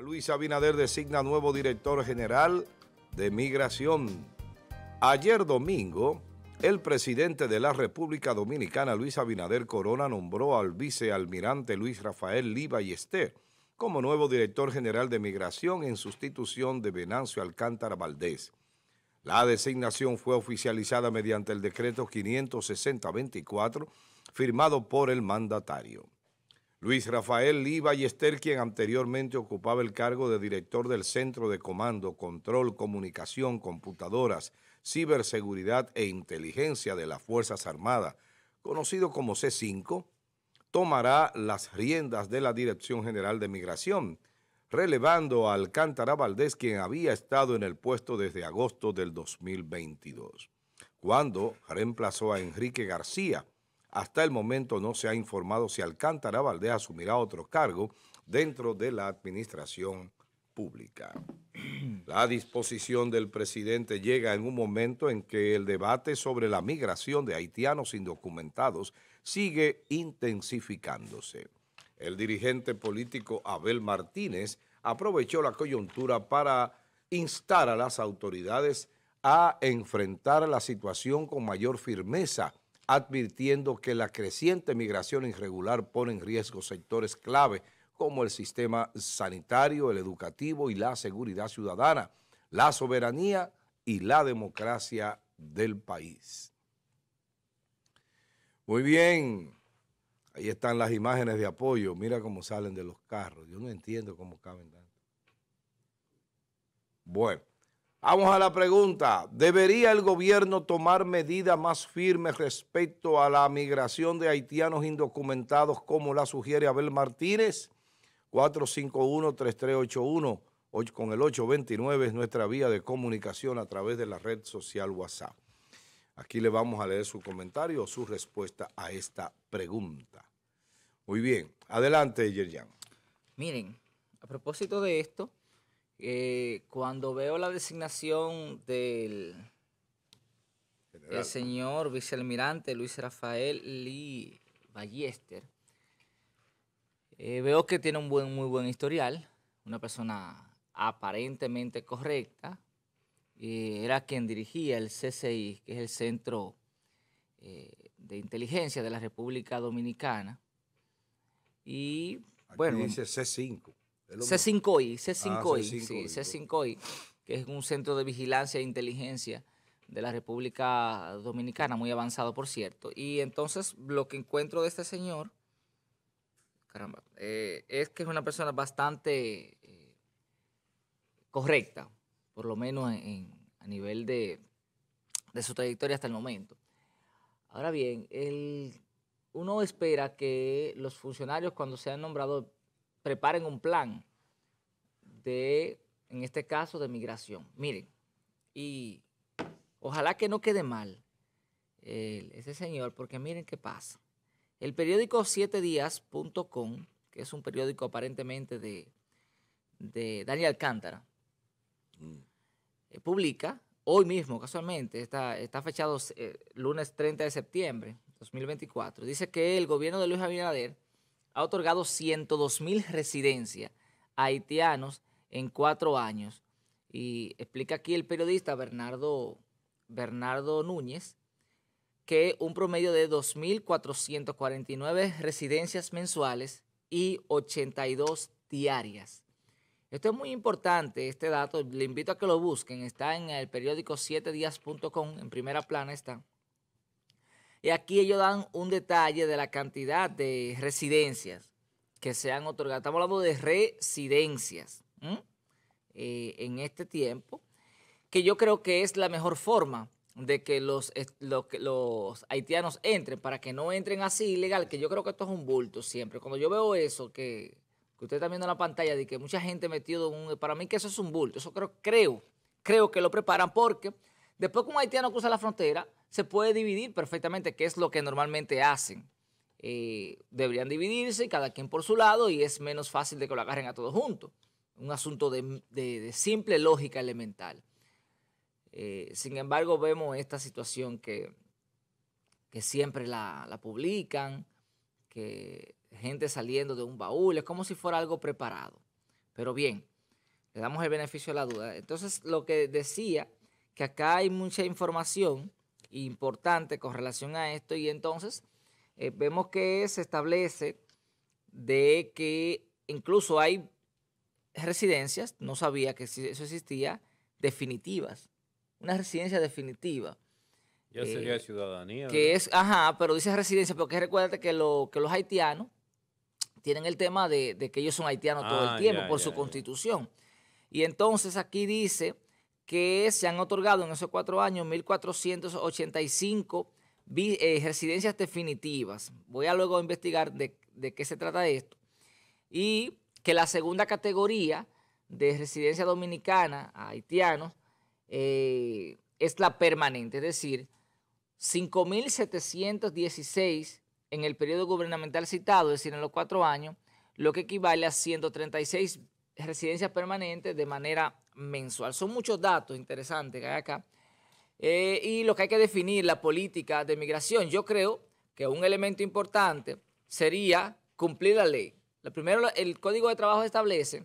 Luis Abinader designa nuevo director general de Migración. Ayer domingo, el presidente de la República Dominicana, Luis Abinader Corona, nombró al vicealmirante Luis Rafael Liva y Ester como nuevo director general de Migración en sustitución de Venancio Alcántara Valdés. La designación fue oficializada mediante el decreto 560-24 firmado por el mandatario. Luis Rafael y Ballester, quien anteriormente ocupaba el cargo de director del Centro de Comando, Control, Comunicación, Computadoras, Ciberseguridad e Inteligencia de las Fuerzas Armadas, conocido como C5, tomará las riendas de la Dirección General de Migración, relevando a Alcántara Valdés, quien había estado en el puesto desde agosto del 2022, cuando reemplazó a Enrique García, hasta el momento no se ha informado si Alcántara Valdés asumirá otro cargo dentro de la administración pública. La disposición del presidente llega en un momento en que el debate sobre la migración de haitianos indocumentados sigue intensificándose. El dirigente político Abel Martínez aprovechó la coyuntura para instar a las autoridades a enfrentar la situación con mayor firmeza advirtiendo que la creciente migración irregular pone en riesgo sectores clave como el sistema sanitario, el educativo y la seguridad ciudadana, la soberanía y la democracia del país. Muy bien, ahí están las imágenes de apoyo, mira cómo salen de los carros, yo no entiendo cómo caben tanto. Bueno. Vamos a la pregunta. ¿Debería el gobierno tomar medidas más firmes respecto a la migración de haitianos indocumentados como la sugiere Abel Martínez? 451-3381 con el 829 es nuestra vía de comunicación a través de la red social WhatsApp. Aquí le vamos a leer su comentario o su respuesta a esta pregunta. Muy bien, adelante Yerjan. Miren, a propósito de esto, eh, cuando veo la designación del el señor vicealmirante Luis Rafael Lee Ballester, eh, veo que tiene un buen, muy buen historial, una persona aparentemente correcta. Eh, era quien dirigía el CCI, que es el Centro de Inteligencia de la República Dominicana. Y bueno. Dice C5. C5I, C5I, 5 i que es un centro de vigilancia e inteligencia de la República Dominicana, muy avanzado, por cierto. Y entonces lo que encuentro de este señor, caramba, eh, es que es una persona bastante eh, correcta, por lo menos a nivel de, su trayectoria hasta el momento. Ahora bien, uno espera que los funcionarios cuando sean nombrados preparen un plan de, en este caso, de migración. Miren, y ojalá que no quede mal ese señor, porque miren qué pasa. El periódico 7días.com, que es un periódico aparentemente de, de Daniel Alcántara, eh, publica hoy mismo, casualmente, está, está fechado eh, lunes 30 de septiembre 2024, dice que el gobierno de Luis Abinader ha otorgado 102 mil residencias a haitianos en cuatro años. Y explica aquí el periodista Bernardo, Bernardo Núñez que un promedio de 2.449 residencias mensuales y 82 diarias. Esto es muy importante, este dato, le invito a que lo busquen, está en el periódico 7días.com, en primera plana está. Y aquí ellos dan un detalle de la cantidad de residencias que se han otorgado. Estamos hablando de residencias eh, en este tiempo, que yo creo que es la mejor forma de que los, los haitianos entren, para que no entren así ilegal, que yo creo que esto es un bulto siempre. Cuando yo veo eso, que, que usted está viendo en la pantalla, de que mucha gente metido un... Para mí que eso es un bulto, eso creo, creo, creo que lo preparan porque Después que un haitiano cruza la frontera, se puede dividir perfectamente, que es lo que normalmente hacen. Eh, deberían dividirse, cada quien por su lado, y es menos fácil de que lo agarren a todos juntos. Un asunto de, simple lógica elemental. Eh, sin embargo, vemos esta situación que, que siempre la, la publican, que gente saliendo de un baúl, es como si fuera algo preparado. Pero bien, le damos el beneficio a la duda. Entonces, lo que decía que acá hay mucha información importante con relación a esto y entonces eh, vemos que se establece de que incluso hay residencias, no sabía que eso existía, definitivas, una residencia definitiva. Ya sería eh, ciudadanía. Que es, ajá, pero dice residencia, porque recuérdate que, lo, que los haitianos tienen el tema de, que ellos son haitianos todo el ah, tiempo por su constitución. Y entonces aquí dice que se han otorgado en esos cuatro años 1.485 eh, residencias definitivas. Voy a luego investigar de, qué se trata esto. Y que la segunda categoría de residencia dominicana a haitianos eh, es la permanente, es decir, 5.716 en el periodo gubernamental citado, es decir, en los cuatro años, lo que equivale a 136 Residencia permanente de manera mensual. Son muchos datos interesantes que hay acá. Eh, y lo que hay que definir, la política de migración. Yo creo que un elemento importante sería cumplir la ley. primero, el Código de Trabajo establece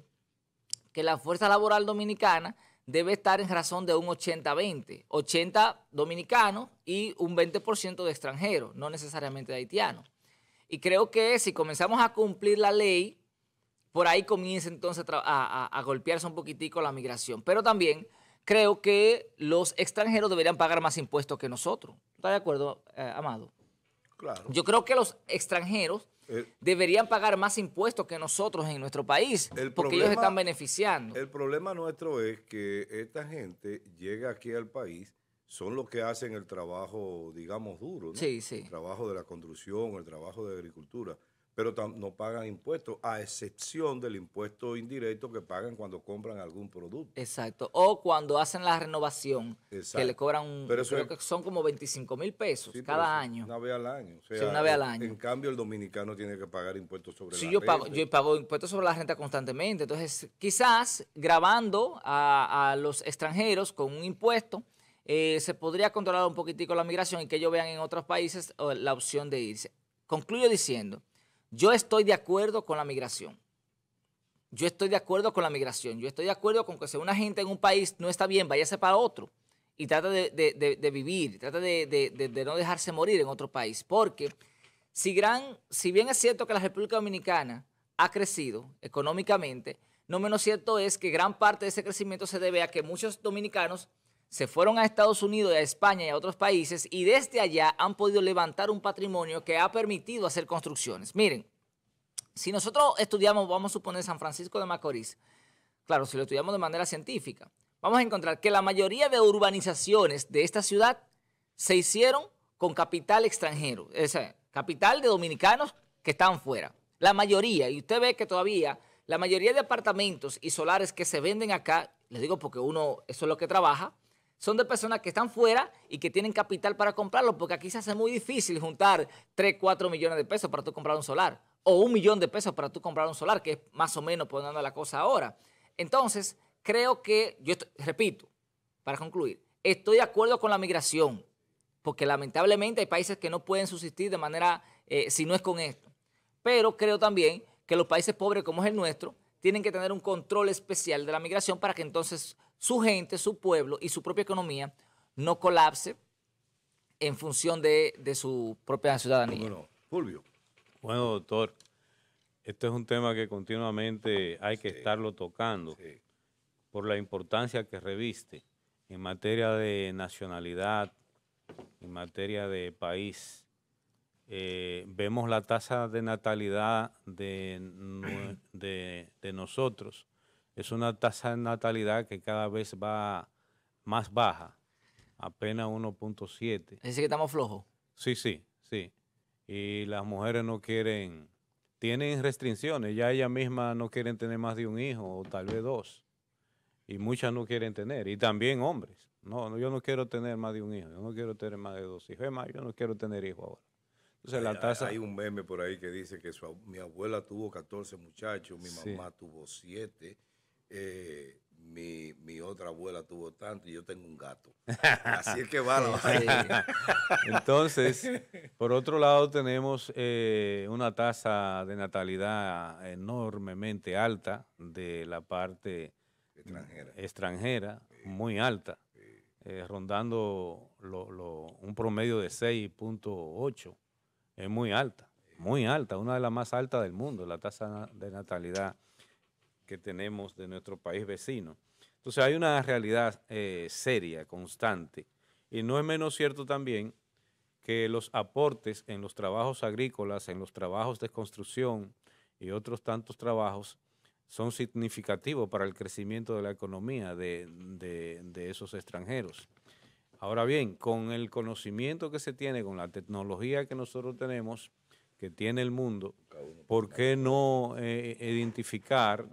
que la fuerza laboral dominicana debe estar en razón de un 80-20. 80 dominicanos y un 20% de extranjeros, no necesariamente de haitianos. Y creo que si comenzamos a cumplir la ley, por ahí comienza entonces a, golpearse un poquitico la migración. Pero también creo que los extranjeros deberían pagar más impuestos que nosotros. ¿Estás de acuerdo, eh, Amado? Claro. Yo creo que los extranjeros deberían pagar más impuestos que nosotros en nuestro país, porque ellos están beneficiando. El problema nuestro es que esta gente llega aquí al país, son los que hacen el trabajo, digamos, duro, ¿no? Sí, sí. El trabajo de la construcción, el trabajo de agricultura pero no pagan impuestos, a excepción del impuesto indirecto que pagan cuando compran algún producto. Exacto, o cuando hacen la renovación, que le cobran, un, que son como 25 mil pesos cada año. Una vez al año. En cambio, el dominicano tiene que pagar impuestos sobre la yo renta. Pago, yo pago impuestos sobre la renta constantemente, entonces quizás grabando a, los extranjeros con un impuesto, eh, se podría controlar un poquitico la migración y que ellos vean en otros países la opción de irse. Concluyo diciendo yo estoy de acuerdo con la migración. Yo estoy de acuerdo con la migración. Yo estoy de acuerdo con que si una gente en un país no está bien, váyase para otro y trata de, vivir, trata de, no dejarse morir en otro país. Porque si, gran, si bien es cierto que la República Dominicana ha crecido económicamente, no menos cierto es que gran parte de ese crecimiento se debe a que muchos dominicanos se fueron a Estados Unidos y a España y a otros países y desde allá han podido levantar un patrimonio que ha permitido hacer construcciones. Miren, si nosotros estudiamos, vamos a suponer San Francisco de Macorís, claro, si lo estudiamos de manera científica, vamos a encontrar que la mayoría de urbanizaciones de esta ciudad se hicieron con capital extranjero, es decir, capital de dominicanos que están fuera. La mayoría, y usted ve que todavía la mayoría de apartamentos y solares que se venden acá, les digo porque uno, eso es lo que trabaja, son de personas que están fuera y que tienen capital para comprarlo, porque aquí se hace muy difícil juntar 3, 4 millones de pesos para tú comprar un solar, o un millón de pesos para tú comprar un solar, que es más o menos poniendo la cosa ahora. Entonces, creo que, yo repito, para concluir, estoy de acuerdo con la migración, porque lamentablemente hay países que no pueden subsistir de manera, eh, si no es con esto. Pero creo también que los países pobres como es el nuestro, tienen que tener un control especial de la migración para que entonces su gente, su pueblo y su propia economía no colapse en función de, su propia ciudadanía. Bueno, Bueno, doctor, este es un tema que continuamente hay que estarlo tocando por la importancia que reviste en materia de nacionalidad, en materia de país. Eh, vemos la tasa de natalidad de, de nosotros es una tasa de natalidad que cada vez va más baja, apenas 1.7. Es que estamos flojos. Sí, sí, sí. Y las mujeres no quieren, tienen restricciones, ya ellas mismas no quieren tener más de un hijo o tal vez dos. Y muchas no quieren tener, y también hombres. No, yo no quiero tener más de un hijo, yo no quiero tener más de dos hijos, es más, yo no quiero tener hijos ahora. Entonces, la tasa... Hay un meme por ahí que dice que mi abuela tuvo 14 muchachos, mi mamá tuvo 7, eh, mi, otra abuela tuvo tanto y yo tengo un gato. Así es que va Entonces, por otro lado tenemos eh, una tasa de natalidad enormemente alta de la parte extranjera, extranjera muy alta, eh, rondando un promedio de 6.8. Es muy alta, muy alta, una de las más altas del mundo, la tasa de natalidad que tenemos de nuestro país vecino. Entonces hay una realidad eh, seria, constante, y no es menos cierto también que los aportes en los trabajos agrícolas, en los trabajos de construcción y otros tantos trabajos son significativos para el crecimiento de la economía de, esos extranjeros. Ahora bien, con el conocimiento que se tiene, con la tecnología que nosotros tenemos, que tiene el mundo, ¿por qué no eh, eh, identificar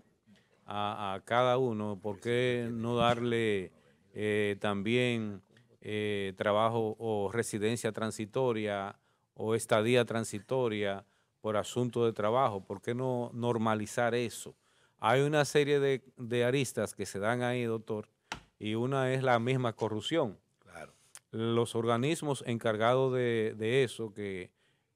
a, cada uno, ¿por qué no darle eh, también eh, trabajo o residencia transitoria o estadía transitoria por asunto de trabajo? ¿Por qué no normalizar eso? Hay una serie de, aristas que se dan ahí, doctor, y una es la misma corrupción. Los organismos encargados de, eso, que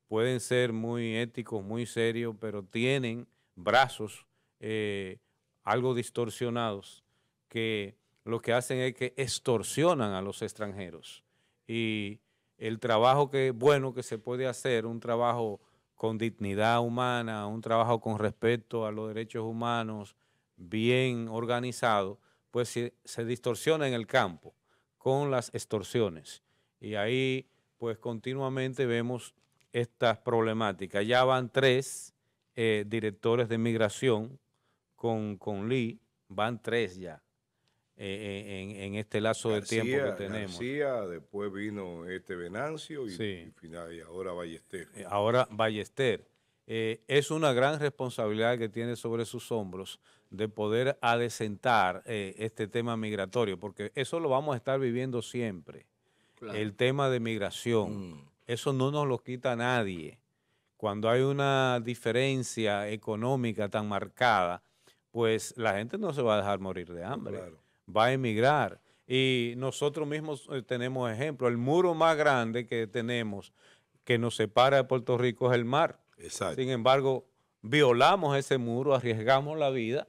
pueden ser muy éticos, muy serios, pero tienen brazos eh, algo distorsionados, que lo que hacen es que extorsionan a los extranjeros. Y el trabajo que bueno que se puede hacer, un trabajo con dignidad humana, un trabajo con respeto a los derechos humanos, bien organizado, pues se, distorsiona en el campo con las extorsiones. Y ahí pues continuamente vemos estas problemáticas. Ya van tres eh, directores de migración con, Lee, van tres ya. Eh, eh, en, este lazo de tiempo que tenemos. García, después vino este Venancio y, ahora Ballester. Eh, ahora Ballester. es una gran responsabilidad que tiene sobre sus hombros de poder adecentar este tema migratorio, porque eso lo vamos a estar viviendo siempre. El tema de migración, mm. eso no nos lo quita nadie. Cuando hay una diferencia económica tan marcada, pues la gente no se va a dejar morir de hambre, va a emigrar. Y nosotros mismos eh, tenemos ejemplo, el muro más grande que tenemos que nos separa de Puerto Rico es el mar. Sin embargo, violamos ese muro, arriesgamos la vida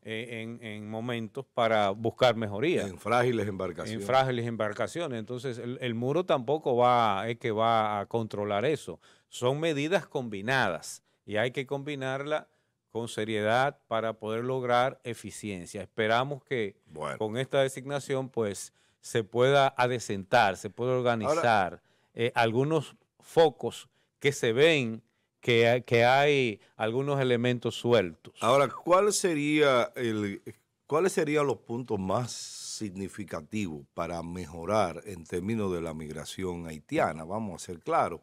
eh, en, momentos para buscar mejoría. En frágiles embarcaciones. En frágiles embarcaciones. Entonces, el, muro tampoco va, es que va a controlar eso. Son medidas combinadas y hay que combinarla con seriedad para poder lograr eficiencia. Esperamos que con esta designación pues se pueda adecentar, se pueda organizar eh, algunos focos que se ven que, que, hay algunos elementos sueltos. Ahora, ¿cuál sería el, ¿cuáles serían los puntos más significativos para mejorar en términos de la migración haitiana? Vamos a ser claros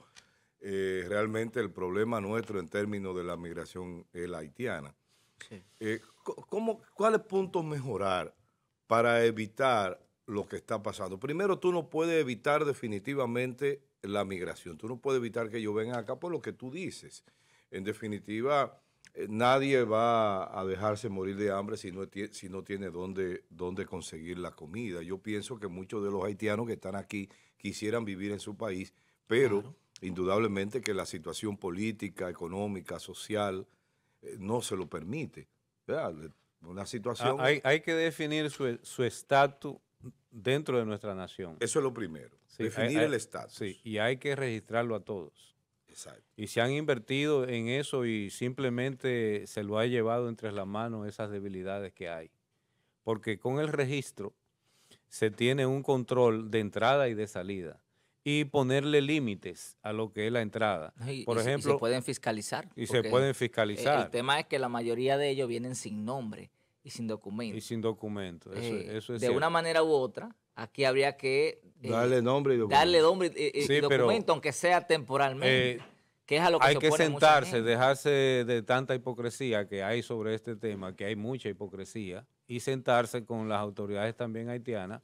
eh, realmente el problema nuestro en términos de la migración la haitiana. Eh, ¿cómo, ¿Cuáles puntos mejorar para evitar lo que está pasando? Primero, tú no puedes evitar definitivamente la migración. Tú no puedes evitar que yo venga acá por lo que tú dices. En definitiva, eh, nadie va a dejarse morir de hambre si no, si no tiene dónde, dónde conseguir la comida. Yo pienso que muchos de los haitianos que están aquí quisieran vivir en su país, pero... Indudablemente que la situación política, económica, social, eh, no se lo permite. situación... Ah, hay, que definir su estatus dentro de nuestra nación. Eso es lo primero, definir el estatus. y hay que registrarlo a todos. Exacto. Y se han invertido en eso y simplemente se lo ha llevado entre las manos esas debilidades que hay. Porque con el registro se tiene un control de entrada y de salida y ponerle límites a lo que es la entrada. Y, Por ejemplo, se pueden fiscalizar. Y se pueden fiscalizar. El, tema es que la mayoría de ellos vienen sin nombre y sin documento. Y sin documento, eso, es eh, De una manera u otra, aquí habría que... Eh, darle nombre y documento. Darle nombre y, documento, aunque sea temporalmente. Eh, hay que sentarse, dejarse de tanta hipocresía que hay sobre este tema, que hay mucha hipocresía, y sentarse con las autoridades también haitianas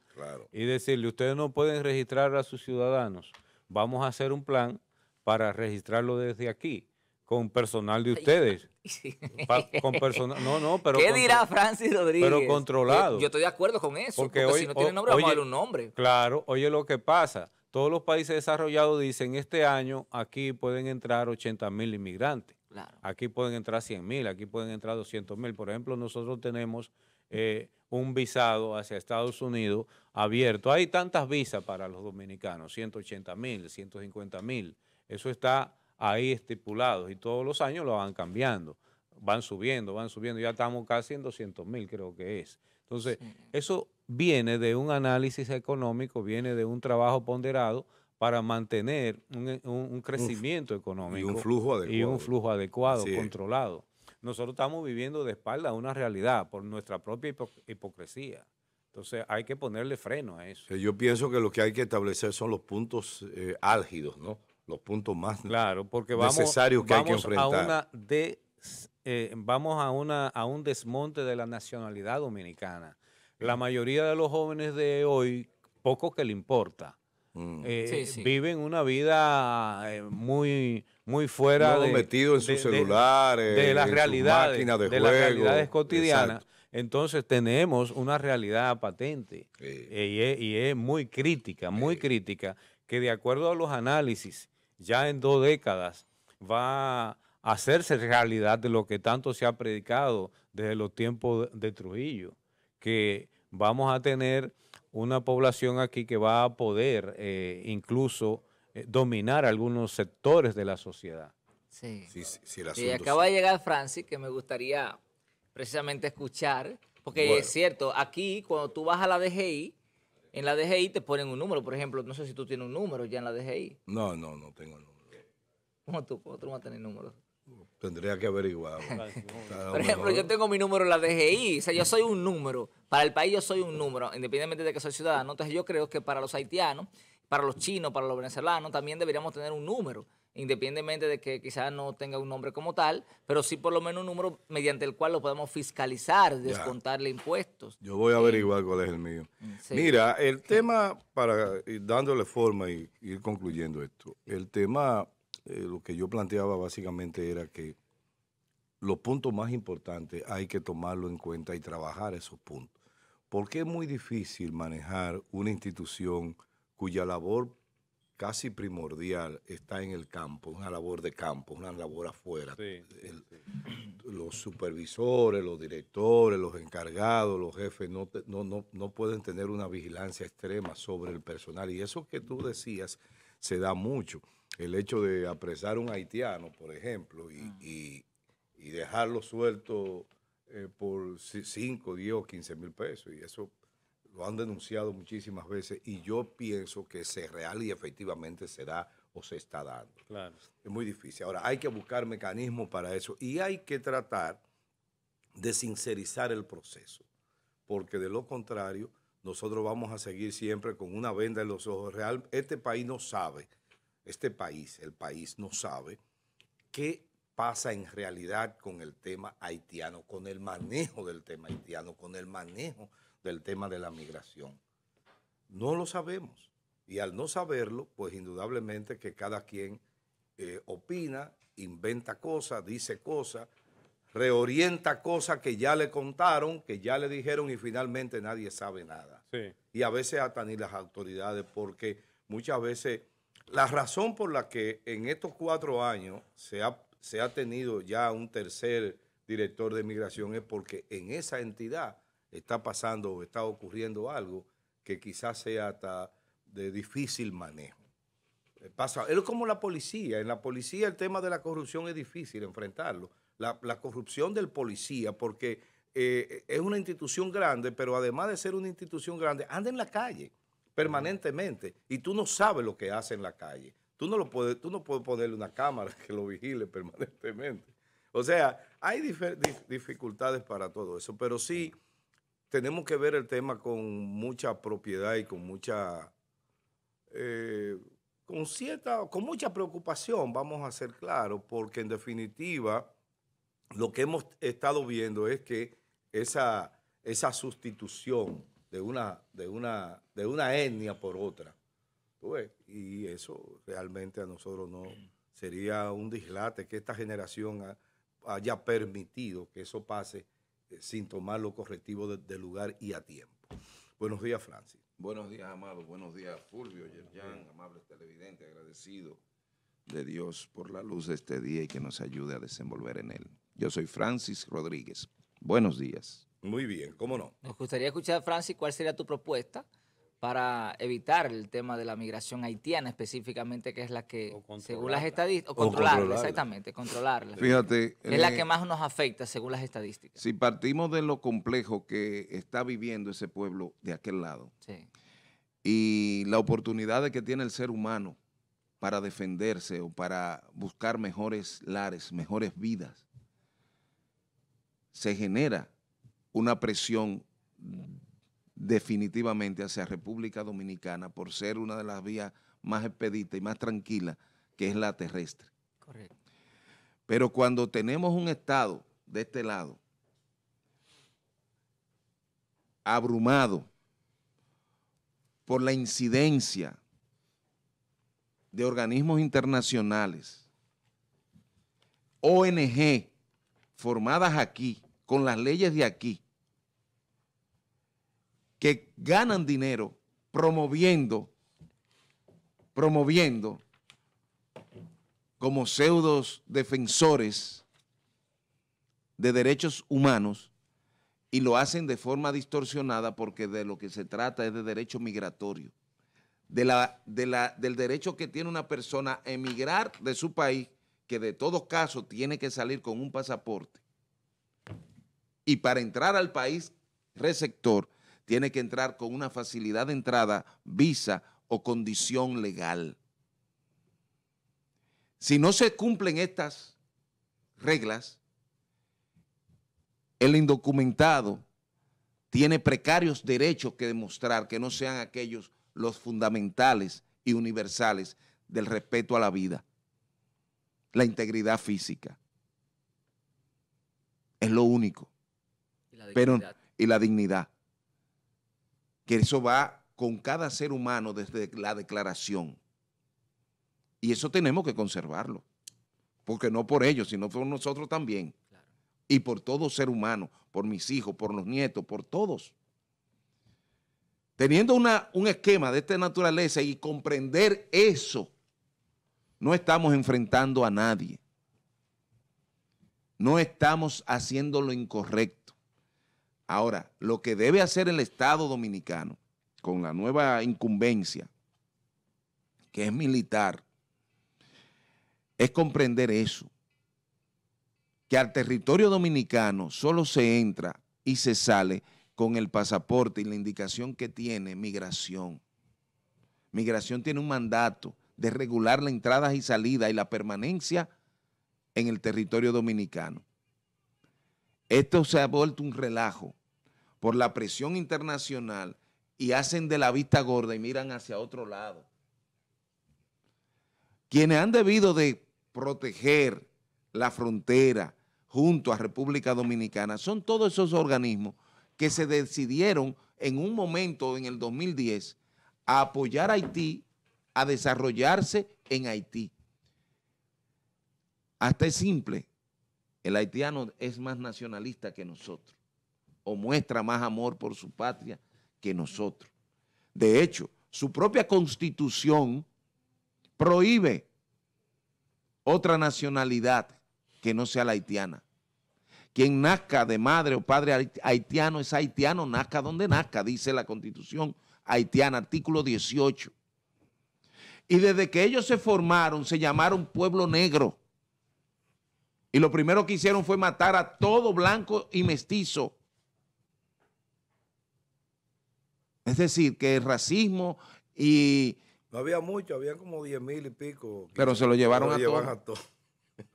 y decirle, ustedes no pueden registrar a sus ciudadanos, vamos a hacer un plan para registrarlo desde aquí con personal de ustedes. con personal, no, no, pero. ¿Qué dirá Francis Rodríguez? Pero controlado. Yo, estoy de acuerdo con eso. Porque, si no tiene nombre, a darle un nombre. Claro, oye lo que pasa todos los países desarrollados dicen, este año aquí pueden entrar 80 mil inmigrantes, aquí pueden entrar 100 mil, aquí pueden entrar 200 mil. Por ejemplo, nosotros tenemos eh, un visado hacia Estados Unidos abierto. Hay tantas visas para los dominicanos, 180 mil, 150 mil. Eso está ahí estipulado y todos los años lo van cambiando, van subiendo, van subiendo. Ya estamos casi en 200 mil, creo que es. Entonces, eso viene de un análisis económico, viene de un trabajo ponderado para mantener un, eh, crecimiento económico. Y un flujo adecuado. Y un flujo adecuado, controlado. Nosotros estamos viviendo de espalda una realidad por nuestra propia hipocresía. Entonces hay que ponerle freno a eso. Eh, yo pienso que lo que hay que establecer son los puntos eh, álgidos, ¿no? Los puntos más necesarios que hay que enfrentar. vamos a, una, a un desmonte de la nacionalidad dominicana la mayoría de los jóvenes de hoy, poco que le importa. Mm. Eh, viven una vida eh, muy, muy fuera de, metido en sus celulares, de, las de, las realidades cotidianas. Entonces tenemos una realidad patente eh, y, es, y, es, muy crítica, muy crítica, que de acuerdo a los análisis, ya en dos décadas va a hacerse realidad de lo que tanto se ha predicado desde los tiempos de Trujillo que vamos a tener una población aquí que va a poder eh, incluso eh, dominar algunos sectores de la sociedad. Sí. sí, acaba de llegar Francis, que me gustaría precisamente escuchar, porque es cierto, aquí cuando tú vas a la DGI, en la DGI te ponen un número, por ejemplo, no sé si tú tienes un número ya en la DGI. No, no, no tengo número. ¿Cómo tú? tú vas a tener números? Tendría que averiguar. Por ejemplo, yo tengo mi número en la DGI, o sea, yo soy un número. Para el país yo soy un número, independientemente de que soy ciudadano. Entonces yo creo que para los haitianos, para los chinos, para los venezolanos, también deberíamos tener un número, independientemente de que quizás no tenga un nombre como tal, pero sí por lo menos un número mediante el cual lo podemos fiscalizar, descontarle impuestos. Yo voy a averiguar cuál es el mío. Mm, Mira, el tema, para ir dándole forma y ir concluyendo esto, el tema eh, lo que yo planteaba básicamente era que los puntos más importantes hay que tomarlo en cuenta y trabajar esos puntos. Porque es muy difícil manejar una institución cuya labor casi primordial está en el campo, una labor de campo, una labor afuera. Los supervisores, los directores, los encargados, los jefes no, no, no, no, pueden tener una vigilancia extrema sobre el personal. Y eso que tú decías se da mucho el hecho de apresar a un haitiano, por ejemplo, y, mm. dejarlo suelto eh, por 5, 10 o 15 mil pesos. Y eso lo han denunciado muchísimas veces y yo pienso que se real y efectivamente se da o se está dando. Claro. Es muy difícil. Ahora, hay que buscar mecanismos para eso y hay que tratar de sincerizar el proceso, porque de lo contrario, nosotros vamos a seguir siempre con una venda en los ojos. Real, este país no sabe este país, el país no sabe qué pasa en realidad con el tema haitiano, con el manejo del tema haitiano, con el manejo del tema de la migración. No lo sabemos. Y al no saberlo, pues indudablemente que cada quien eh, opina, inventa cosas, dice cosas, reorienta cosas que ya le contaron, que ya le dijeron y finalmente nadie sabe nada. Y a veces hasta ni las autoridades, porque muchas veces la razón por la que en estos cuatro años se ha, se ha tenido ya un tercer director de migración es porque en esa entidad está pasando o está ocurriendo algo que quizás sea hasta de difícil manejo. Eh, pasa, es como la policía. En la policía el tema de la corrupción es difícil enfrentarlo. La, corrupción del policía, porque eh, es una institución grande, pero además de ser una institución grande, anda en la calle permanentemente. Y tú no sabes lo que hace en la calle. Tú no, lo puedes, tú no puedes ponerle una cámara que lo vigile permanentemente. O sea, hay dificultades para todo eso, pero sí tenemos que ver el tema con mucha propiedad y con mucha... Eh, con cierta, con mucha preocupación, vamos a ser claros, porque en definitiva lo que hemos estado viendo es que esa, esa sustitución de una, de una, de una etnia por otra. Y eso realmente a nosotros no sería un dislate que esta generación haya permitido que eso pase eh, sin tomar lo correctivo de, lugar y a tiempo. Buenos días, Francis. Buenos días, Amado. Buenos días, Fulvio, Yerjan, amables televidentes, agradecido de Dios por la luz de este día y que nos ayude a desenvolver en él. Yo soy Francis Rodríguez. Buenos días. Muy bien, ¿cómo no? Nos gustaría escuchar, Francis, cuál sería tu propuesta para evitar el tema de la migración haitiana específicamente, que es la que, según las estadísticas, o, controlarla, exactamente, controlarla. Fíjate. Es la eh, que más nos afecta, según las estadísticas. Si partimos de lo complejo que está viviendo ese pueblo de aquel lado y la oportunidad que tiene el ser humano para defenderse o para buscar mejores lares, mejores vidas, se genera una presión definitivamente hacia República Dominicana por ser una de las vías más expeditas y más tranquilas, que es la terrestre. Correcto. Pero cuando tenemos un Estado de este lado, abrumado por la incidencia de organismos internacionales, ONG formadas aquí, con las leyes de aquí, que ganan dinero promoviendo, promoviendo como pseudos defensores de derechos humanos y lo hacen de forma distorsionada porque de lo que se trata es de derecho migratorio, de la, del derecho que tiene una persona a emigrar de su país, que de todo caso tiene que salir con un pasaporte, y para entrar al país receptor, tiene que entrar con una facilidad de entrada, visa o condición legal. Si no se cumplen estas reglas, el indocumentado tiene precarios derechos que demostrar que no sean aquellos los fundamentales y universales del respeto a la vida, la integridad física. Es lo único pero y la dignidad. Que eso va con cada ser humano desde la declaración. Y eso tenemos que conservarlo. Porque no por ellos, sino por nosotros también. Y por todo ser humano, por mis hijos, por los nietos, por todos. Teniendo un esquema de esta naturaleza y comprender eso, no estamos enfrentando a nadie. No estamos haciendo lo incorrecto Ahora, lo que debe hacer el Estado dominicano con la nueva incumbencia, que es militar, es comprender eso, que al territorio dominicano solo se entra y se sale con el pasaporte y la indicación que tiene migración. Migración tiene un mandato de regular la entrada y salida y la permanencia en el territorio dominicano. Esto se ha vuelto un relajo por la presión internacional y hacen de la vista gorda y miran hacia otro lado. Quienes han debido de proteger la frontera junto a República Dominicana son todos esos organismos que se decidieron en un momento en el 2010 a apoyar a Haití, a desarrollarse en Haití. Hasta es simple, el haitiano es más nacionalista que nosotros o muestra más amor por su patria que nosotros. De hecho, su propia constitución prohíbe otra nacionalidad que no sea la haitiana. Quien nazca de madre o padre haitiano es haitiano, nazca donde nazca, dice la constitución haitiana, artículo 18. Y desde que ellos se formaron, se llamaron pueblo negro. Y lo primero que hicieron fue matar a todo blanco y mestizo Es decir, que el racismo y... No había mucho, había como 10 mil y pico. Pero se lo llevaron, a, todos.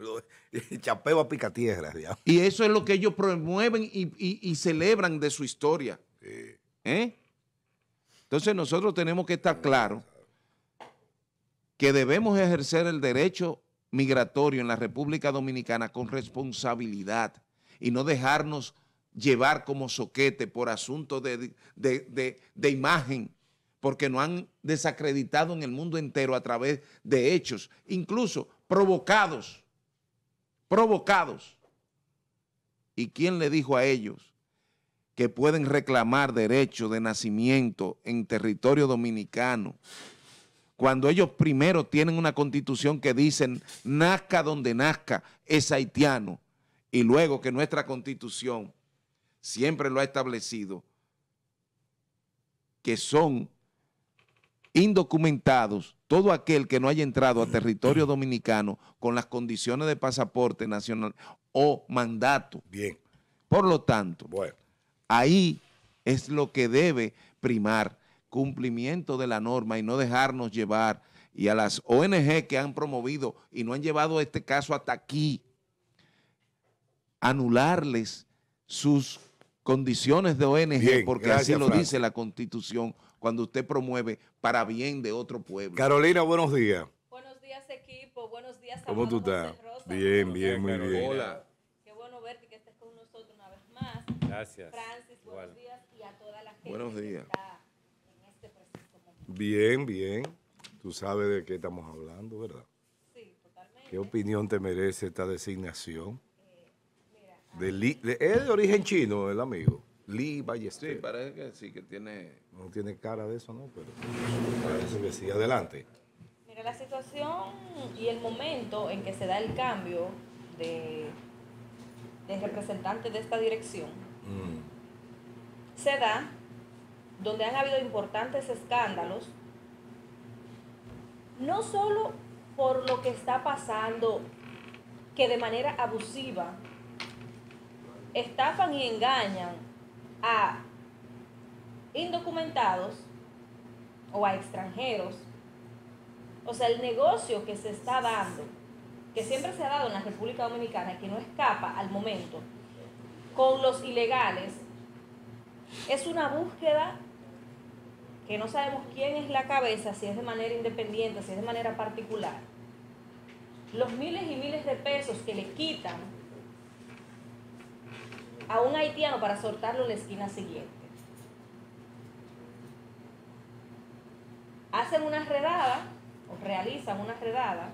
Chapeo a pica tierra. Y eso es lo que ellos promueven y, celebran de su historia. ¿Eh? Entonces nosotros tenemos que estar claros que debemos ejercer el derecho migratorio en la República Dominicana con responsabilidad y no dejarnos llevar como soquete por asunto de, imagen, porque no han desacreditado en el mundo entero a través de hechos, incluso provocados, provocados. ¿Y quién le dijo a ellos que pueden reclamar derecho de nacimiento en territorio dominicano cuando ellos primero tienen una constitución que dicen nazca donde nazca es haitiano y luego que nuestra constitución siempre lo ha establecido, que son indocumentados todo aquel que no haya entrado a territorio dominicano con las condiciones de pasaporte nacional o mandato. Bien. Por lo tanto, bueno. ahí es lo que debe primar, cumplimiento de la norma y no dejarnos llevar. Y a las ONG que han promovido y no han llevado este caso hasta aquí, anularles sus condiciones de ONG, porque así lo dice la Constitución cuando usted promueve para bien de otro pueblo. Carolina, buenos días. Buenos días, equipo. Buenos días, a ¿Cómo tú estás? Bien, bien, muy bien. Hola. Qué bueno verte que estés con nosotros una vez más. Gracias. Francis, buenos días y a toda la gente buenos días. que está en este preciso Bien, bien. Tú sabes de qué estamos hablando, ¿verdad? Sí, totalmente. ¿Qué opinión te merece esta designación? es de origen chino, el amigo. Lee Ballester. Sí, parece que sí, que tiene... No tiene cara de eso, ¿no? Pero parece que sí. Adelante. Mira, la situación y el momento en que se da el cambio de, representante de esta dirección mm. se da donde han habido importantes escándalos, no solo por lo que está pasando, que de manera abusiva estafan y engañan a indocumentados o a extranjeros. O sea, el negocio que se está dando, que siempre se ha dado en la República Dominicana, que no escapa al momento, con los ilegales, es una búsqueda que no sabemos quién es la cabeza, si es de manera independiente, si es de manera particular. Los miles y miles de pesos que le quitan a un haitiano para soltarlo en la esquina siguiente. Hacen una redada, o realizan una redada,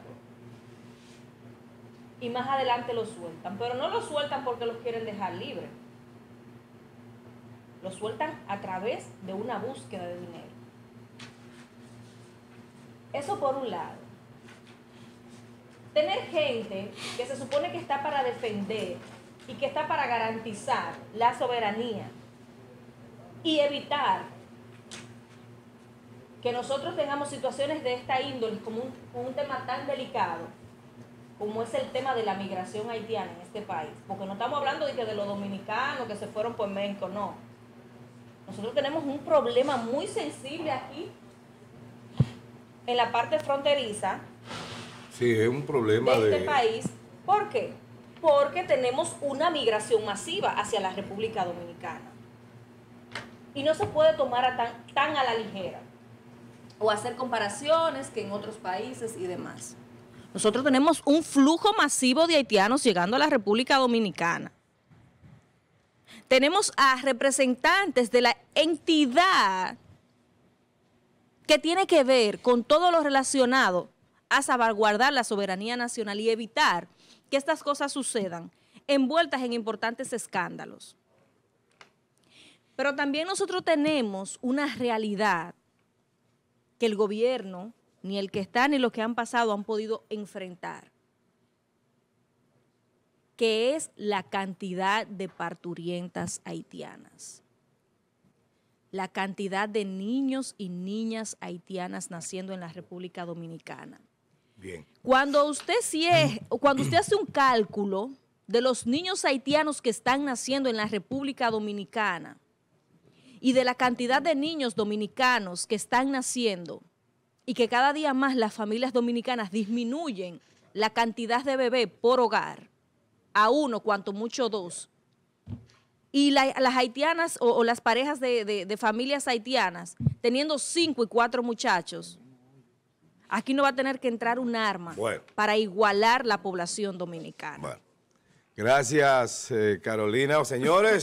y más adelante lo sueltan. Pero no lo sueltan porque los quieren dejar libre. Lo sueltan a través de una búsqueda de dinero. Eso por un lado. Tener gente que se supone que está para defender y que está para garantizar la soberanía y evitar que nosotros tengamos situaciones de esta índole como un, tema tan delicado como es el tema de la migración haitiana en este país. Porque no estamos hablando de que de los dominicanos que se fueron por México, no. Nosotros tenemos un problema muy sensible aquí en la parte fronteriza. Sí, es un problema de, este de... este país. ¿Por qué? porque tenemos una migración masiva hacia la República Dominicana. Y no se puede tomar tan a la ligera o hacer comparaciones que en otros países y demás. Nosotros tenemos un flujo masivo de haitianos llegando a la República Dominicana. Tenemos a representantes de la entidad que tiene que ver con todo lo relacionado a salvaguardar la soberanía nacional y evitar que estas cosas sucedan, envueltas en importantes escándalos. Pero también nosotros tenemos una realidad que el gobierno, ni el que está ni los que han pasado han podido enfrentar, que es la cantidad de parturientas haitianas, la cantidad de niños y niñas haitianas naciendo en la República Dominicana. Cuando usted, cuando usted hace un cálculo de los niños haitianos que están naciendo en la República Dominicana y de la cantidad de niños dominicanos que están naciendo y que cada día más las familias dominicanas disminuyen la cantidad de bebé por hogar a uno, cuanto mucho dos, y las haitianas o, las parejas de familias haitianas teniendo cinco y cuatro muchachos, Aquí no va a tener que entrar un arma para igualar la población dominicana. Gracias, eh, Carolina. Señores.